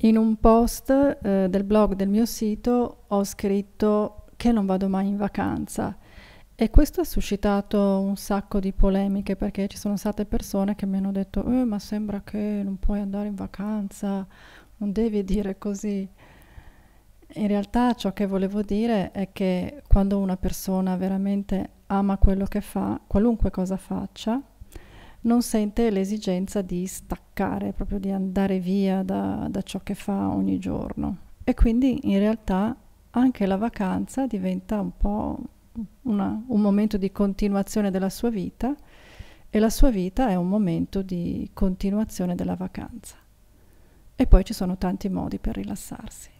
In un post eh, del blog del mio sito ho scritto che non vado mai in vacanza e questo ha suscitato un sacco di polemiche perché ci sono state persone che mi hanno detto eh, ma sembra che non puoi andare in vacanza, non devi dire così. In realtà ciò che volevo dire è che quando una persona veramente ama quello che fa, qualunque cosa faccia, non sente l'esigenza di staccare, proprio di andare via da, da ciò che fa ogni giorno. E quindi in realtà anche la vacanza diventa un po' una, un momento di continuazione della sua vita e la sua vita è un momento di continuazione della vacanza. E poi ci sono tanti modi per rilassarsi.